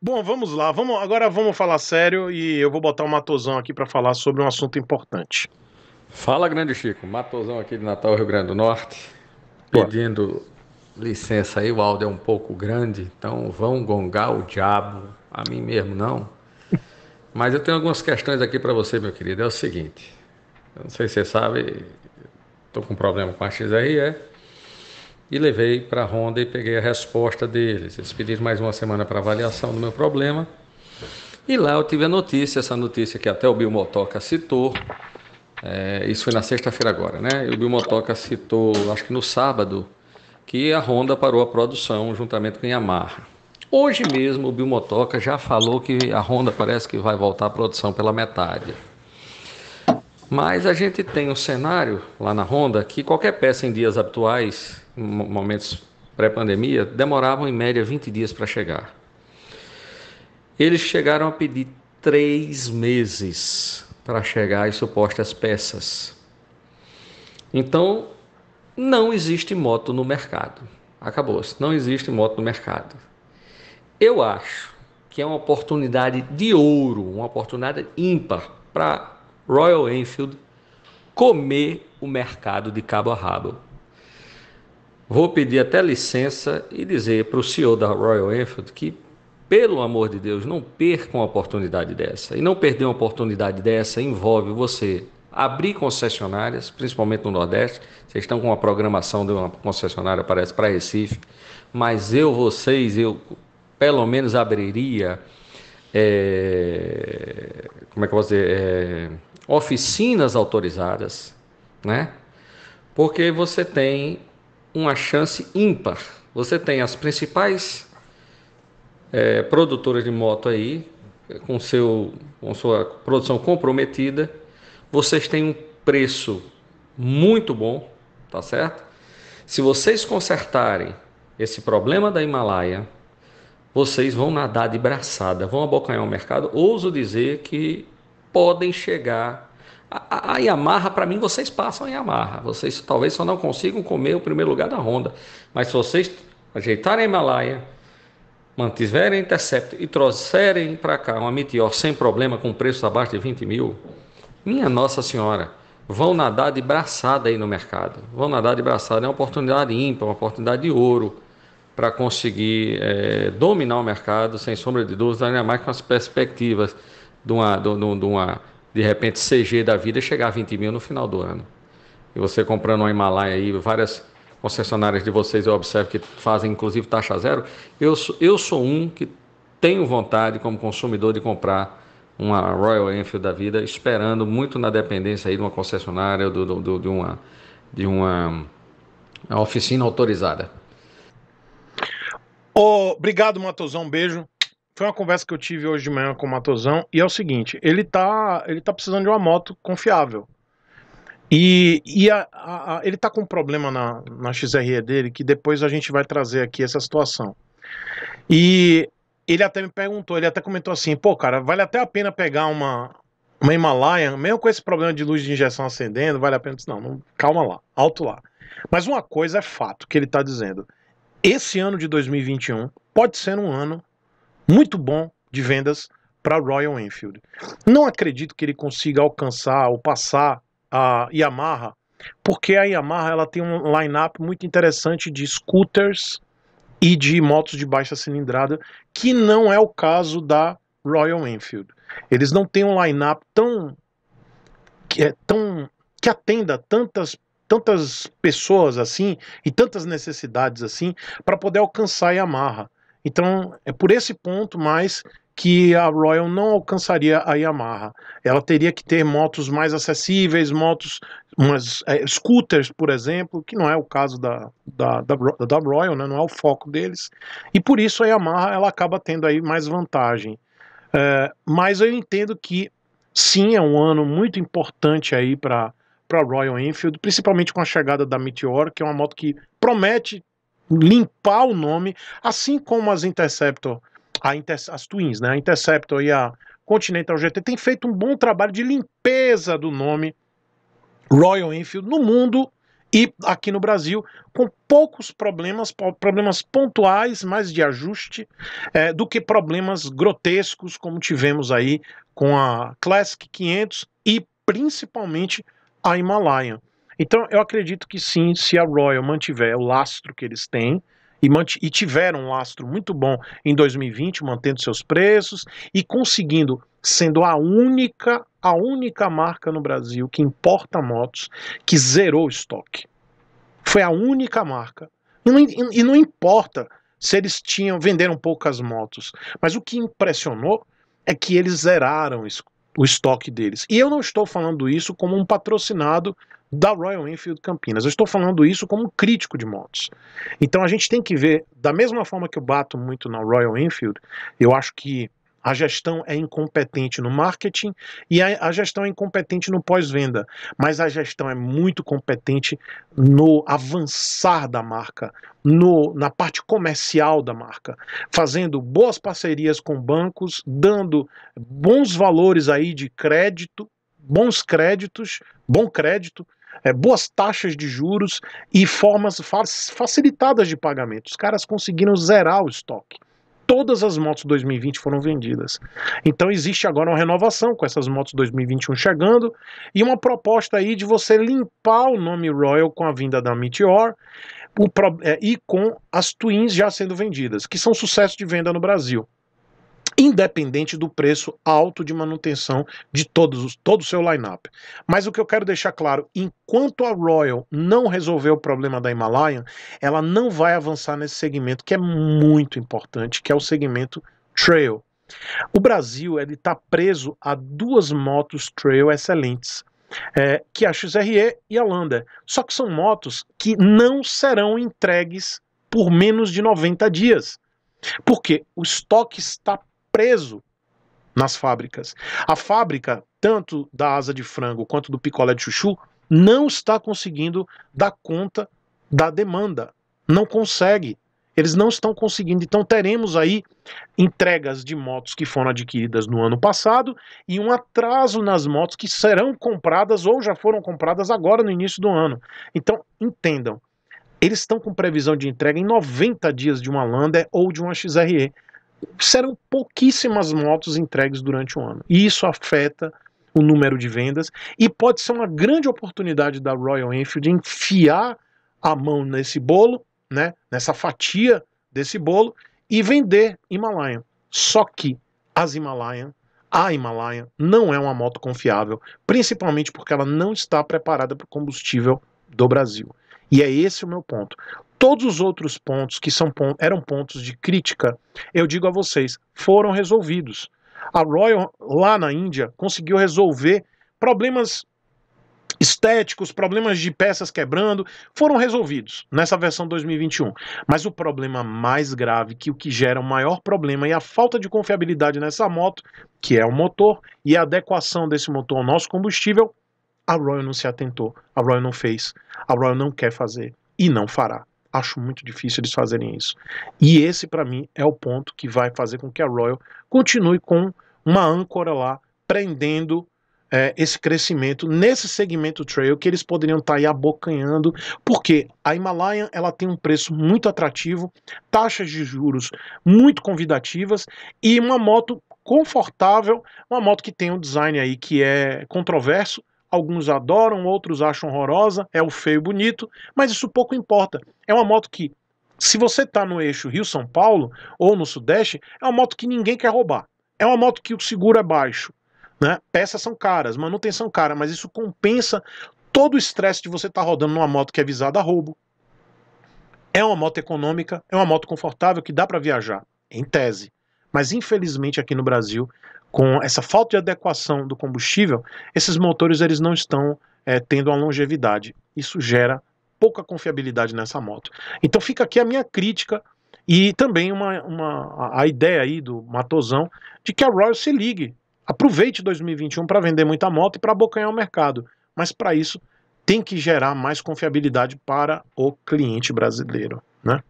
Bom, vamos lá. Vamos, agora vamos falar sério e eu vou botar o Matosão aqui para falar sobre um assunto importante. Fala, grande Chico. Matosão aqui de Natal, Rio Grande do Norte. Pedindo licença aí, o áudio é um pouco grande, então vão gongar o diabo. A mim mesmo não. Mas eu tenho algumas questões aqui para você, meu querido. É o seguinte. Eu não sei se você sabe, estou com um problema com a XRE e levei para a Honda e peguei a resposta deles. Eles pediram mais uma semana para avaliação do meu problema. E lá eu tive a notícia, essa notícia que até o Bilmotoca citou. É, isso foi na sexta-feira agora, né? E o Bilmotoca citou, acho que no sábado, que a Honda parou a produção juntamente com a Yamaha. Hoje mesmo o Bilmotoca já falou que a Honda parece que vai voltar à produção pela metade. Mas a gente tem um cenário lá na Honda que qualquer peça em dias habituais, em momentos pré-pandemia, demoravam em média 20 dias para chegar. Eles chegaram a pedir três meses para chegar as supostas peças. Então, não existe moto no mercado. Acabou-se. Não existe moto no mercado. Eu acho que é uma oportunidade de ouro, uma oportunidade ímpar para Royal Enfield comer o mercado de cabo a rabo. Vou pedir até licença e dizer para o CEO da Royal Enfield que, pelo amor de Deus, não perca uma oportunidade dessa. E não perder uma oportunidade dessa envolve você abrir concessionárias, principalmente no Nordeste. Vocês estão com uma programação de uma concessionária, parece, para Recife. Mas eu, vocês, eu pelo menos abriria. É... Como é que eu vou dizer? É oficinas autorizadas, né? Porque você tem uma chance ímpar. Você tem as principais é, produtoras de moto aí, com, seu, com sua produção comprometida, vocês têm um preço muito bom, tá certo? Se vocês consertarem esse problema da Himalaia, vocês vão nadar de braçada, vão abocanhar o mercado. Ouso dizer que podem chegar. A, a, Yamaha, para mim, vocês passam a Yamaha. Vocês talvez só não consigam comer o primeiro lugar da Honda. Mas se vocês ajeitarem a Himalaia, mantiverem Intercept e trouxerem para cá uma Meteor sem problema, com preço abaixo de 20 mil, minha Nossa Senhora, vão nadar de braçada aí no mercado. Vão nadar de braçada. É uma oportunidade ímpar, uma oportunidade de ouro para conseguir é, dominar o mercado, sem sombra de dúvida, ainda mais com as perspectivas de uma, de, de, uma, de repente, CG da vida chegar a 20 mil no final do ano. E você comprando uma Himalaia aí, várias concessionárias de vocês eu observo que fazem inclusive taxa zero. Eu, eu sou um que tenho vontade, como consumidor, de comprar uma Royal Enfield da vida, esperando muito na dependência aí de uma concessionária, do, do, do de uma, de uma oficina autorizada. Oh, obrigado, Matosão. Um beijo foi uma conversa que eu tive hoje de manhã com o Matosão, e é o seguinte, ele tá, ele tá precisando de uma moto confiável. E, e a, a, ele tá com um problema na, na XRE dele, que depois a gente vai trazer aqui essa situação. E ele até me perguntou, ele até comentou assim, pô, cara, vale até a pena pegar uma, uma Himalayan, mesmo com esse problema de luz de injeção acendendo, vale a pena. Não, não, calma lá, alto lá. Mas uma coisa é fato que ele está dizendo. Esse ano de 2021 pode ser um ano muito bom de vendas para Royal Enfield. Não acredito que ele consiga alcançar ou passar a Yamaha, porque a Yamaha ela tem um line-up muito interessante de scooters e de motos de baixa cilindrada, que não é o caso da Royal Enfield. Eles não têm um line-up tão que é tão que atenda tantas tantas pessoas assim e tantas necessidades assim para poder alcançar a Yamaha. Então, é por esse ponto mais que a Royal não alcançaria a Yamaha. Ela teria que ter motos mais acessíveis, motos, umas é, scooters, por exemplo, que não é o caso da, da, da, da Royal, né? não é o foco deles. E por isso a Yamaha ela acaba tendo aí mais vantagem. É, mas eu entendo que sim, é um ano muito importante aí para para Royal Enfield, principalmente com a chegada da Meteor, que é uma moto que promete limpar o nome, assim como as Interceptor, Inter, as Twins, né? A Interceptor e a Continental GT tem feito um bom trabalho de limpeza do nome Royal Enfield no mundo e aqui no Brasil, com poucos problemas, problemas pontuais, mais de ajuste, é, do que problemas grotescos como tivemos aí com a Classic 500 e principalmente a Himalayan. Então, eu acredito que sim, se a Royal mantiver o lastro que eles têm, e, e tiveram um lastro muito bom em 2020, mantendo seus preços e conseguindo, sendo a única, a única marca no Brasil que importa motos que zerou o estoque. Foi a única marca. E não, e não importa se eles tinham venderam poucas motos, mas o que impressionou é que eles zeraram o estoque deles. E eu não estou falando isso como um patrocinado da Royal Enfield Campinas. Eu estou falando isso como um crítico de motos. Então a gente tem que ver, da mesma forma que eu bato muito na Royal Enfield, eu acho que a gestão é incompetente no marketing e a, gestão é incompetente no pós-venda, mas a gestão é muito competente no avançar da marca, no, na parte comercial da marca, fazendo boas parcerias com bancos, dando bons valores aí de crédito, bons créditos, bom crédito é, boas taxas de juros e formas facilitadas de pagamento. Os caras conseguiram zerar o estoque. Todas as motos 2020 foram vendidas. Então existe agora uma renovação com essas motos 2021 chegando e uma proposta aí de você limpar o nome Royal com a vinda da Meteor o, é, e com as Twins já sendo vendidas, que são sucesso de venda no Brasil independente do preço alto de manutenção de todos, todo o seu lineup. Mas o que eu quero deixar claro, enquanto a Royal não resolver o problema da Himalayan, ela não vai avançar nesse segmento que é muito importante, que é o segmento trail. O Brasil ele está preso a duas motos trail excelentes. É, que é a XRE e a Lander. Só que são motos que não serão entregues por menos de 90 dias. Porque o estoque está preso nas fábricas. A fábrica, tanto da asa de frango quanto do picolé de chuchu, não está conseguindo dar conta da demanda. Não consegue. Eles não estão conseguindo. Então, teremos aí entregas de motos que foram adquiridas no ano passado e um atraso nas motos que serão compradas ou já foram compradas agora no início do ano. Então, entendam. Eles estão com previsão de entrega em 90 dias de uma Lander ou de uma XRE serão pouquíssimas motos entregues durante o ano. E isso afeta o número de vendas e pode ser uma grande oportunidade da Royal Enfield enfiar a mão nesse bolo, né, nessa fatia desse bolo e vender Himalayan. Só que as Himalayan, a Himalayan não é uma moto confiável, principalmente porque ela não está preparada para o combustível do Brasil. E é esse o meu ponto. Todos os outros pontos que são, eram pontos de crítica, eu digo a vocês, foram resolvidos. A Royal, lá na Índia, conseguiu resolver problemas estéticos, problemas de peças quebrando, foram resolvidos nessa versão 2021. Mas o problema mais grave, que o que gera o maior problema é a falta de confiabilidade nessa moto, que é o motor, e a adequação desse motor ao nosso combustível, a Royal não se atentou, a Royal não fez, a Royal não quer fazer e não fará. Acho muito difícil eles fazerem isso. E esse, para mim, é o ponto que vai fazer com que a Royal continue com uma âncora lá, prendendo é, esse crescimento nesse segmento trail que eles poderiam estar tá aí abocanhando, porque a Himalayan ela tem um preço muito atrativo, taxas de juros muito convidativas e uma moto confortável, uma moto que tem um design aí que é controverso, alguns adoram, outros acham horrorosa, é o feio bonito, mas isso pouco importa. É uma moto que, se você está no eixo Rio-São Paulo ou no Sudeste, é uma moto que ninguém quer roubar. É uma moto que o seguro é baixo. Né? Peças são caras, manutenção cara, mas isso compensa todo o estresse de você estar tá rodando numa moto que é visada a roubo. É uma moto econômica, é uma moto confortável que dá para viajar, em tese. Mas infelizmente aqui no Brasil com essa falta de adequação do combustível, esses motores eles não estão é, tendo a longevidade. Isso gera pouca confiabilidade nessa moto. Então fica aqui a minha crítica e também uma, uma, a ideia aí do Matosão de que a Royal se ligue, aproveite 2021 para vender muita moto e para abocanhar o mercado. Mas para isso tem que gerar mais confiabilidade para o cliente brasileiro. Né?